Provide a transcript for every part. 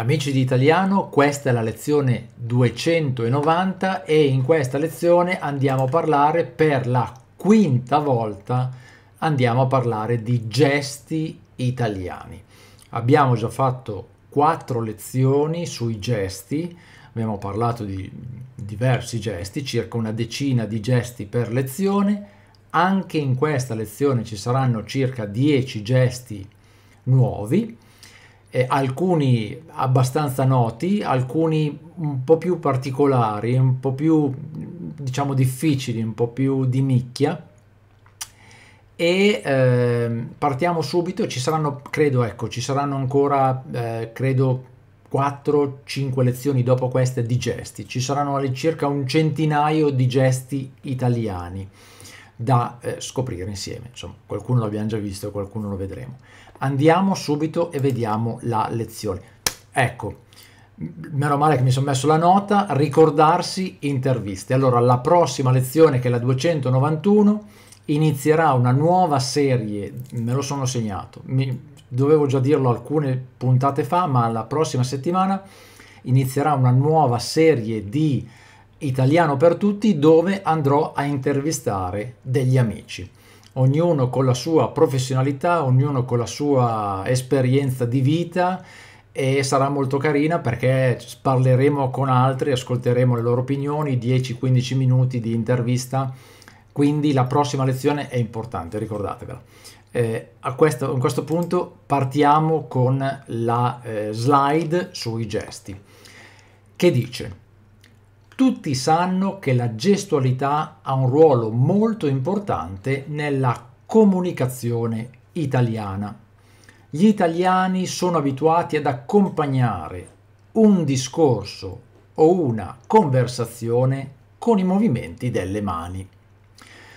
Amici di italiano, questa è la lezione 290 e in questa lezione andiamo a parlare per la quinta volta andiamo a parlare di gesti italiani. Abbiamo già fatto quattro lezioni sui gesti, abbiamo parlato di diversi gesti, circa una decina di gesti per lezione. Anche in questa lezione ci saranno circa 10 gesti nuovi eh, alcuni abbastanza noti, alcuni un po' più particolari, un po' più diciamo difficili, un po' più di nicchia. E eh, partiamo subito, ci saranno, credo, ecco, ci saranno ancora, eh, credo, 4-5 lezioni dopo queste di gesti. Ci saranno all'incirca un centinaio di gesti italiani da eh, scoprire insieme. Insomma, qualcuno l'abbiamo già visto, qualcuno lo vedremo. Andiamo subito e vediamo la lezione. Ecco, meno male che mi sono messo la nota, ricordarsi interviste. Allora, la prossima lezione, che è la 291, inizierà una nuova serie, me lo sono segnato, mi, dovevo già dirlo alcune puntate fa, ma la prossima settimana inizierà una nuova serie di Italiano per tutti dove andrò a intervistare degli amici ognuno con la sua professionalità, ognuno con la sua esperienza di vita e sarà molto carina perché parleremo con altri, ascolteremo le loro opinioni, 10-15 minuti di intervista, quindi la prossima lezione è importante, ricordatevela. Eh, a, questo, a, questo, punto partiamo con la eh, slide sui gesti che dice tutti sanno che la gestualità ha un ruolo molto importante nella comunicazione italiana. Gli italiani sono abituati ad accompagnare un discorso o una conversazione con i movimenti delle mani,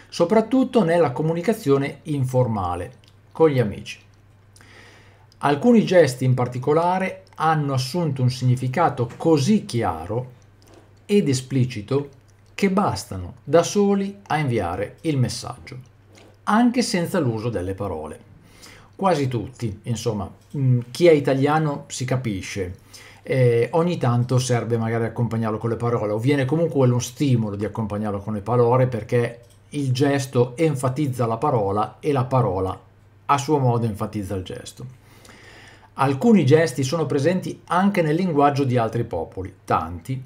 soprattutto nella comunicazione informale con gli amici. Alcuni gesti in particolare hanno assunto un significato così chiaro ed esplicito che bastano da soli a inviare il messaggio, anche senza l'uso delle parole. Quasi tutti, insomma, mm, chi è italiano si capisce. Eh, ogni tanto serve magari accompagnarlo con le parole o viene comunque uno stimolo di accompagnarlo con le parole perché il gesto enfatizza la parola e la parola a suo modo enfatizza il gesto. Alcuni gesti sono presenti anche nel linguaggio di altri popoli, tanti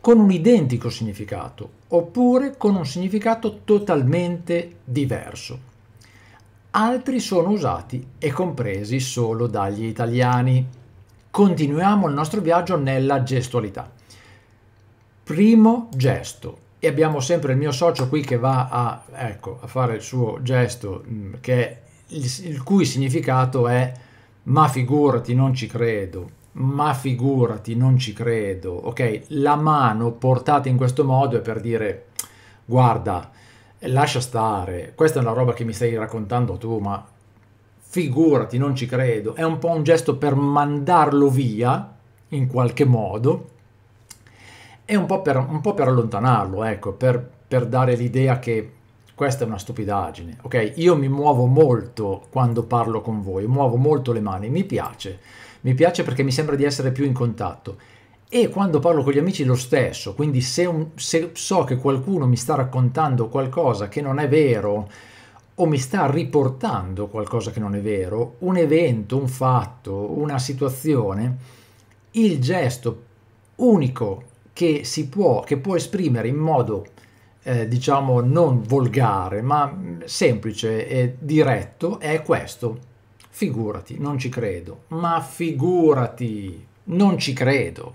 con un identico significato oppure con un significato totalmente diverso. Altri sono usati e compresi solo dagli italiani. Continuiamo il nostro viaggio nella gestualità. Primo gesto, e abbiamo sempre il mio socio qui che va a, ecco, a fare il suo gesto mm, che, il, il cui significato è ma figurati non ci credo ma figurati, non ci credo, ok? La mano portata in questo modo è per dire, guarda, lascia stare, questa è una roba che mi stai raccontando tu, ma figurati, non ci credo. È un po' un gesto per mandarlo via, in qualche modo, e un po' per, un po per allontanarlo, ecco, per, per dare l'idea che questa è una stupidaggine, ok? Io mi muovo molto quando parlo con voi, muovo molto le mani, mi piace mi piace perché mi sembra di essere più in contatto. E quando parlo con gli amici lo stesso, quindi se, un, se so che qualcuno mi sta raccontando qualcosa che non è vero, o mi sta riportando qualcosa che non è vero, un evento, un fatto, una situazione, il gesto unico che si può, che può esprimere in modo, eh, diciamo, non volgare, ma mm, semplice e diretto è questo. Figurati, non ci credo. Ma figurati, non ci credo.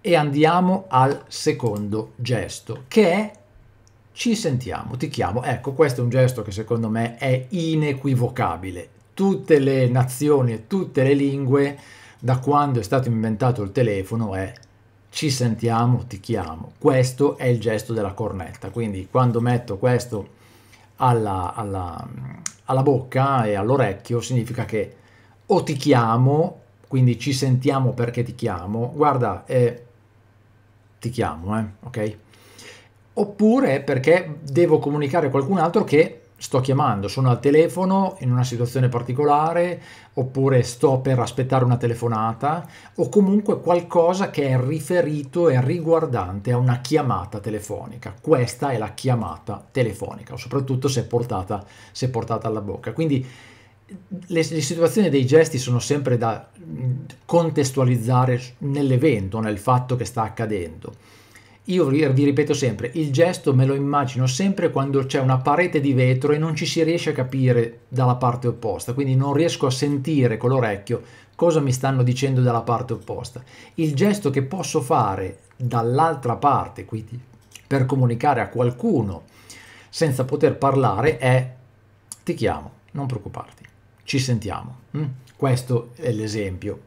E andiamo al secondo gesto, che è ci sentiamo, ti chiamo. Ecco, questo è un gesto che secondo me è inequivocabile. Tutte le nazioni e tutte le lingue, da quando è stato inventato il telefono, è ci sentiamo, ti chiamo. Questo è il gesto della cornetta. Quindi quando metto questo alla, alla, alla bocca e all'orecchio significa che o ti chiamo, quindi ci sentiamo perché ti chiamo, guarda, eh, ti chiamo, eh, ok? Oppure perché devo comunicare a qualcun altro che sto chiamando, sono al telefono in una situazione particolare, oppure sto per aspettare una telefonata, o comunque qualcosa che è riferito e riguardante a una chiamata telefonica. Questa è la chiamata telefonica, soprattutto se portata, se portata alla bocca. Quindi le, le situazioni dei gesti sono sempre da mm, contestualizzare nell'evento, nel fatto che sta accadendo io vi ripeto sempre, il gesto me lo immagino sempre quando c'è una parete di vetro e non ci si riesce a capire dalla parte opposta, quindi non riesco a sentire con l'orecchio cosa mi stanno dicendo dalla parte opposta. Il gesto che posso fare dall'altra parte, quindi per comunicare a qualcuno senza poter parlare, è ti chiamo, non preoccuparti, ci sentiamo. Hm? Questo è l'esempio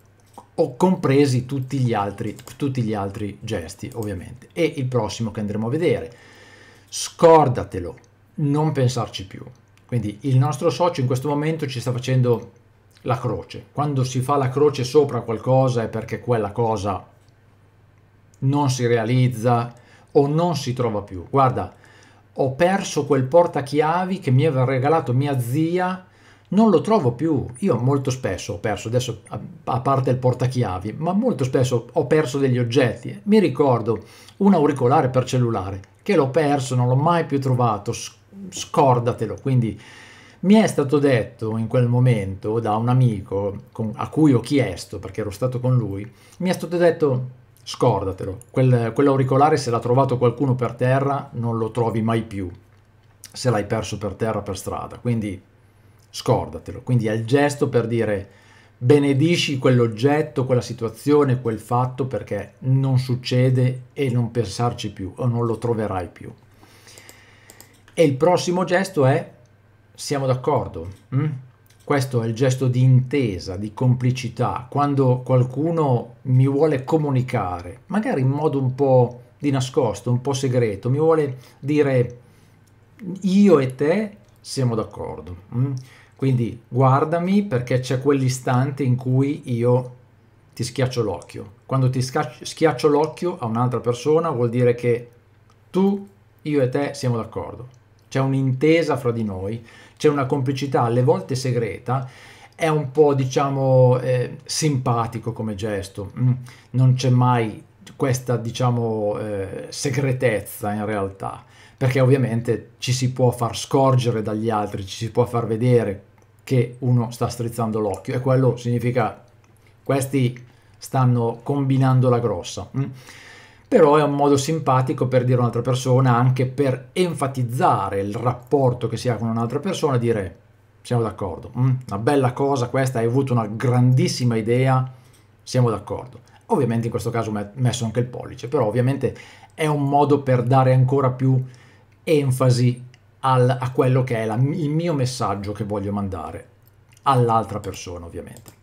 o compresi tutti gli, altri, tutti gli altri gesti ovviamente. E il prossimo che andremo a vedere, scordatelo, non pensarci più. Quindi il nostro socio in questo momento ci sta facendo la croce. Quando si fa la croce sopra qualcosa è perché quella cosa non si realizza o non si trova più. Guarda, ho perso quel portachiavi che mi aveva regalato mia zia non lo trovo più. Io molto spesso ho perso, adesso a parte il portachiavi, ma molto spesso ho perso degli oggetti. Mi ricordo un auricolare per cellulare che l'ho perso, non l'ho mai più trovato, scordatelo. Quindi mi è stato detto in quel momento da un amico con, a cui ho chiesto, perché ero stato con lui, mi è stato detto scordatelo, quel, quell'auricolare se l'ha trovato qualcuno per terra non lo trovi mai più se l'hai perso per terra per strada. Quindi scordatelo. Quindi è il gesto per dire benedici quell'oggetto, quella situazione, quel fatto perché non succede e non pensarci più o non lo troverai più. E il prossimo gesto è siamo d'accordo. Mm? Questo è il gesto di intesa, di complicità, quando qualcuno mi vuole comunicare, magari in modo un po' di nascosto, un po' segreto, mi vuole dire io e te siamo d'accordo. Mm? Quindi guardami perché c'è quell'istante in cui io ti schiaccio l'occhio. Quando ti schiaccio l'occhio a un'altra persona vuol dire che tu, io e te siamo d'accordo. C'è un'intesa fra di noi, c'è una complicità alle volte segreta è un po' diciamo eh, simpatico come gesto, mm. non c'è mai questa diciamo eh, segretezza in realtà perché ovviamente ci si può far scorgere dagli altri, ci si può far vedere che uno sta strizzando l'occhio e quello significa questi stanno combinando la grossa. Mm? Però è un modo simpatico per dire a un'altra persona, anche per enfatizzare il rapporto che si ha con un'altra persona, dire siamo d'accordo, mm? una bella cosa questa, hai avuto una grandissima idea, siamo d'accordo. Ovviamente in questo caso ho messo anche il pollice, però ovviamente è un modo per dare ancora più enfasi al, a quello che è la, il mio messaggio che voglio mandare all'altra persona, ovviamente.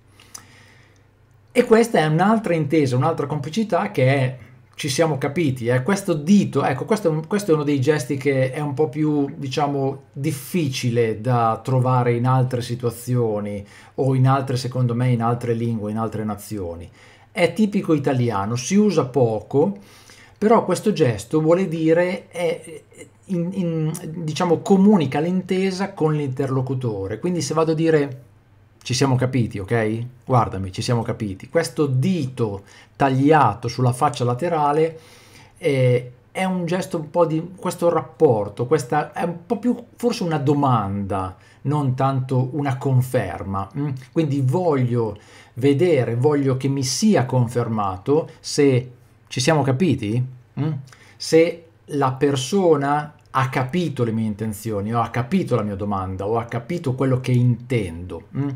E questa è un'altra intesa, un'altra complicità che è, ci siamo capiti, eh? questo dito, ecco, questo è, un, questo è uno dei gesti che è un po' più, diciamo, difficile da trovare in altre situazioni o in altre, secondo me, in altre lingue, in altre nazioni. È tipico italiano, si usa poco, però questo gesto vuole dire, è, in, in, diciamo, comunica l'intesa con l'interlocutore. Quindi se vado a dire ci siamo capiti, ok? Guardami, ci siamo capiti. Questo dito tagliato sulla faccia laterale eh, è un gesto un po' di questo rapporto, questa è un po' più forse una domanda, non tanto una conferma. Mm? Quindi voglio vedere, voglio che mi sia confermato se ci siamo capiti, mm? se la persona ha capito le mie intenzioni, o ha capito la mia domanda, o ha capito quello che intendo. Mm?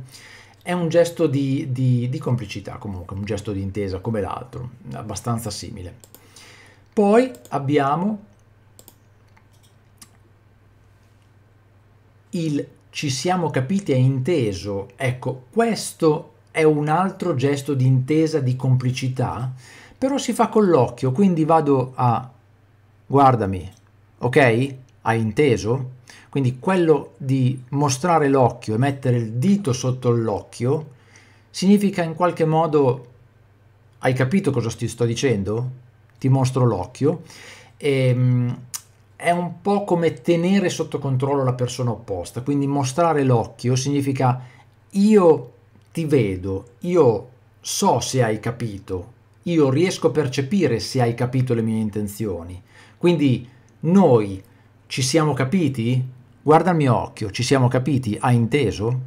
È un gesto di, di, di complicità comunque, un gesto di intesa come l'altro, abbastanza simile. Poi abbiamo il ci siamo capiti e inteso. Ecco, questo è un altro gesto di intesa, di complicità, però si fa con l'occhio, quindi vado a guardami, Ok? Hai inteso? Quindi quello di mostrare l'occhio e mettere il dito sotto l'occhio significa in qualche modo hai capito cosa ti sto dicendo? Ti mostro l'occhio. E, ehm, è un po' come tenere sotto controllo la persona opposta, quindi mostrare l'occhio significa io ti vedo, io so se hai capito, io riesco a percepire se hai capito le mie intenzioni. Quindi noi ci siamo capiti? Guarda il mio occhio, ci siamo capiti? Hai inteso?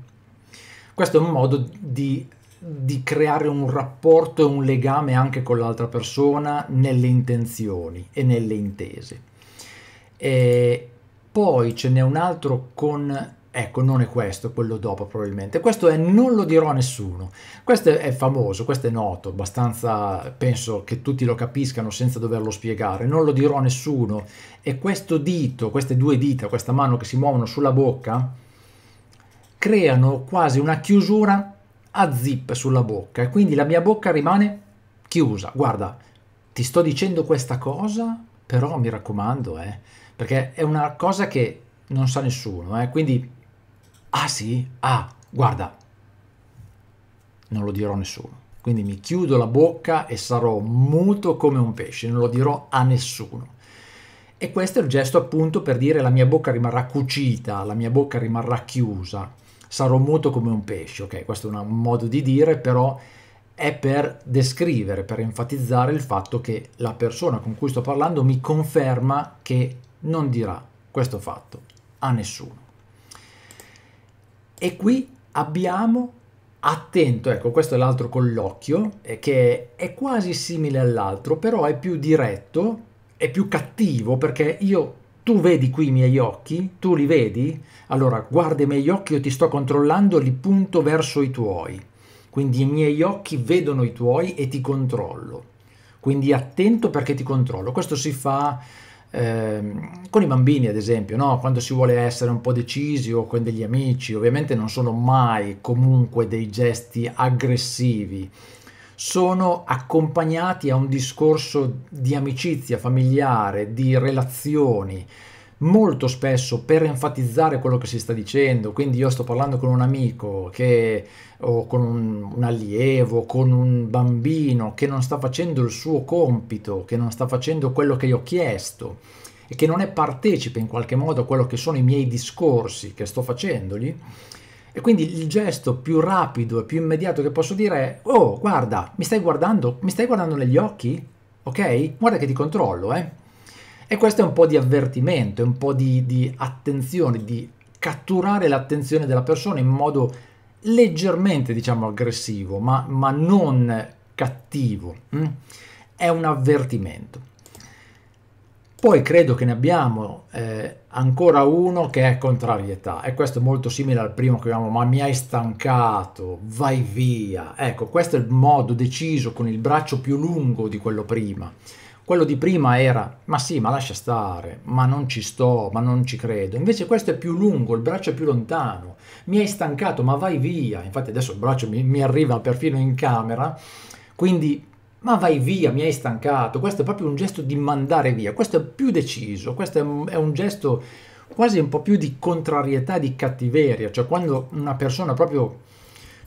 Questo è un modo di, di creare un rapporto e un legame anche con l'altra persona nelle intenzioni e nelle intese. E poi ce n'è un altro con Ecco, non è questo, quello dopo probabilmente. Questo è Non lo dirò a nessuno. Questo è famoso, questo è noto, abbastanza penso che tutti lo capiscano senza doverlo spiegare. Non lo dirò a nessuno. E questo dito, queste due dita, questa mano che si muovono sulla bocca, creano quasi una chiusura a zip sulla bocca. E quindi la mia bocca rimane chiusa. Guarda, ti sto dicendo questa cosa, però mi raccomando, eh, perché è una cosa che non sa nessuno. Eh, quindi Ah sì? Ah, guarda, non lo dirò a nessuno. Quindi mi chiudo la bocca e sarò muto come un pesce, non lo dirò a nessuno. E questo è il gesto appunto per dire la mia bocca rimarrà cucita, la mia bocca rimarrà chiusa, sarò muto come un pesce, ok? Questo è un modo di dire, però è per descrivere, per enfatizzare il fatto che la persona con cui sto parlando mi conferma che non dirà questo fatto a nessuno. E qui abbiamo attento, ecco questo è l'altro colloquio eh, che è quasi simile all'altro, però è più diretto, è più cattivo perché io tu vedi qui i miei occhi, tu li vedi? Allora guarda i miei occhi, io ti sto controllando, li punto verso i tuoi. Quindi i miei occhi vedono i tuoi e ti controllo. Quindi attento perché ti controllo. Questo si fa Ehm, con i bambini ad esempio, no? quando si vuole essere un po' decisi o con degli amici, ovviamente non sono mai comunque dei gesti aggressivi, sono accompagnati a un discorso di amicizia familiare, di relazioni, molto spesso per enfatizzare quello che si sta dicendo, quindi io sto parlando con un amico che, o con un, un, allievo, con un bambino che non sta facendo il suo compito, che non sta facendo quello che gli ho chiesto e che non è partecipe in qualche modo a quello che sono i miei discorsi che sto facendogli. E quindi il gesto più rapido e più immediato che posso dire è, oh guarda, mi stai guardando? Mi stai guardando negli occhi? Ok? Guarda che ti controllo, eh? E questo è un po' di avvertimento, è un po' di, di attenzione, di catturare l'attenzione della persona in modo leggermente, diciamo, aggressivo, ma, ma non cattivo. Mm? È un avvertimento. Poi credo che ne abbiamo eh, ancora uno che è contrarietà e questo è molto simile al primo che abbiamo, ma mi hai stancato, vai via. Ecco, questo è il modo deciso con il braccio più lungo di quello prima. Quello di prima era, ma sì, ma lascia stare, ma non ci sto, ma non ci credo. Invece questo è più lungo, il braccio è più lontano, mi hai stancato, ma vai via. Infatti adesso il braccio mi, mi arriva perfino in camera, quindi ma vai via, mi hai stancato. Questo è proprio un gesto di mandare via, questo è più deciso, questo è un, è un gesto quasi un po' più di contrarietà, di cattiveria, cioè quando una persona proprio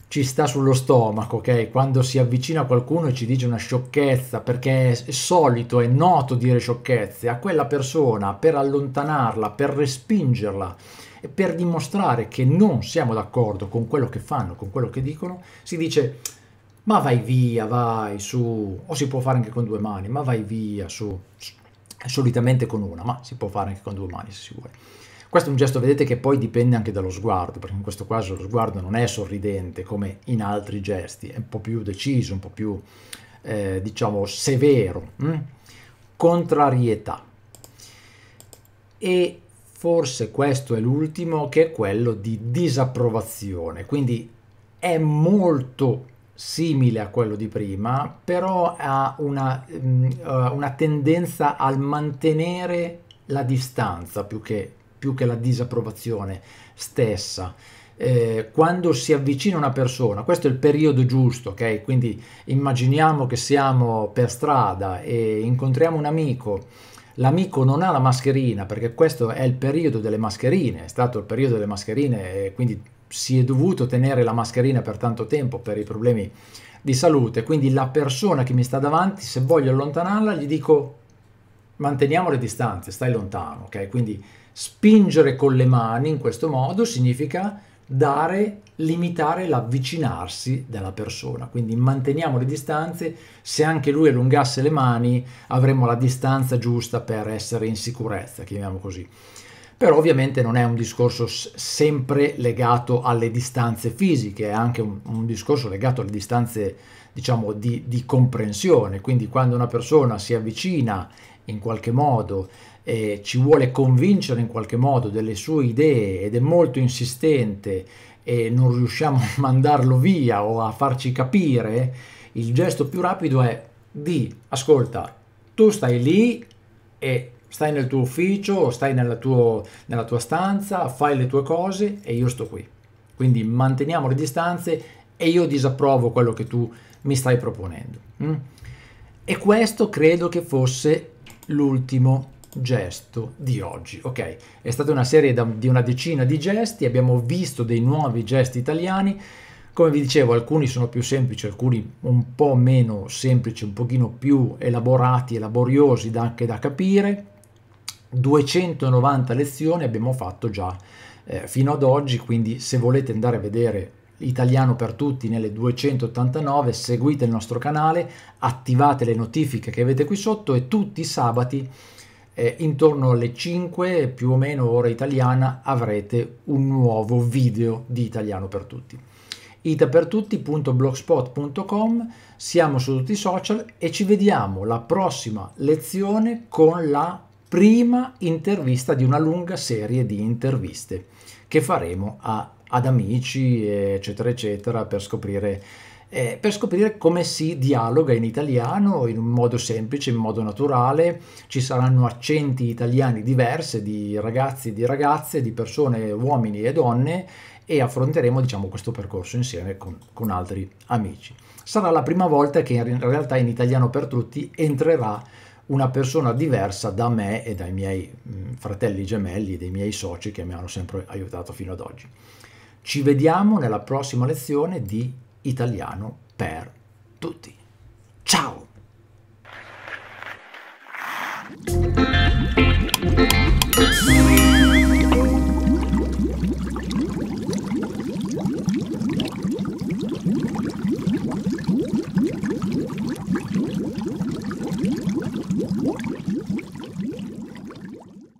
ci sta sullo stomaco, ok? Quando si avvicina qualcuno e ci dice una sciocchezza, perché è solito, è noto dire sciocchezze, a quella persona per allontanarla, per respingerla e per dimostrare che non siamo d'accordo con quello che fanno, con quello che dicono, si dice ma vai via, vai su, o si può fare anche con due mani, ma vai via su, solitamente con una, ma si può fare anche con due mani se si vuole. Questo è un gesto, vedete, che poi dipende anche dallo sguardo, perché in questo caso lo sguardo non è sorridente come in altri gesti, è un po' più deciso, un po' più, eh, diciamo, severo. Mh? Mm? Contrarietà. E forse questo è l'ultimo, che è quello di disapprovazione. Quindi è molto simile a quello di prima, però ha una, mm, eh, una, tendenza al mantenere la distanza più che più che la disapprovazione stessa. Eh, quando si avvicina una persona, questo è il periodo giusto, ok? Quindi immaginiamo che siamo per strada e incontriamo un amico, l'amico non ha la mascherina perché questo è il periodo delle mascherine, è stato il periodo delle mascherine e quindi si è dovuto tenere la mascherina per tanto tempo per i problemi di salute, quindi la persona che mi sta davanti, se voglio allontanarla, gli dico manteniamo le distanze, stai lontano, ok? Quindi spingere con le mani in questo modo significa dare, limitare l'avvicinarsi della persona. Quindi manteniamo le distanze, se anche lui allungasse le mani avremmo la distanza giusta per essere in sicurezza, chiamiamo così. Però ovviamente non è un discorso sempre legato alle distanze fisiche, è anche un, un discorso legato alle distanze, diciamo, di, di comprensione. Quindi quando una persona si avvicina in qualche modo, eh, ci vuole convincere in qualche modo delle sue idee ed è molto insistente e non riusciamo a mandarlo via o a farci capire, il gesto più rapido è di, ascolta, tu stai lì e stai nel tuo ufficio, stai nella, tuo, nella tua stanza, fai le tue cose e io sto qui. Quindi manteniamo le distanze e io disapprovo quello che tu mi stai proponendo. Mm? E questo credo che fosse l'ultimo gesto di oggi. Ok, è stata una serie da, di una decina di gesti, abbiamo visto dei nuovi gesti italiani. Come vi dicevo, alcuni sono più semplici, alcuni un po' meno semplici, un pochino più elaborati e laboriosi da, anche da capire. 290 lezioni abbiamo fatto già eh, fino ad oggi, quindi se volete andare a vedere Italiano per tutti nelle 289, seguite il nostro canale, attivate le notifiche che avete qui sotto e tutti i sabati eh, intorno alle 5 più o meno ora italiana avrete un nuovo video di Italiano per tutti. itapertutti.blogspot.com, siamo su tutti i social e ci vediamo la prossima lezione con la prima intervista di una lunga serie di interviste che faremo a ad amici, eccetera, eccetera, per scoprire, eh, per scoprire come si dialoga in italiano in un modo semplice, in modo naturale. Ci saranno accenti italiani diversi di ragazzi e di ragazze, di persone, uomini e donne e affronteremo diciamo, questo percorso insieme con, con, altri amici. Sarà la prima volta che in realtà in italiano per tutti entrerà una persona diversa da me e dai miei mm, fratelli gemelli, dei miei soci che mi hanno sempre aiutato fino ad oggi. Ci vediamo nella prossima lezione di Italiano per tutti. Ciao!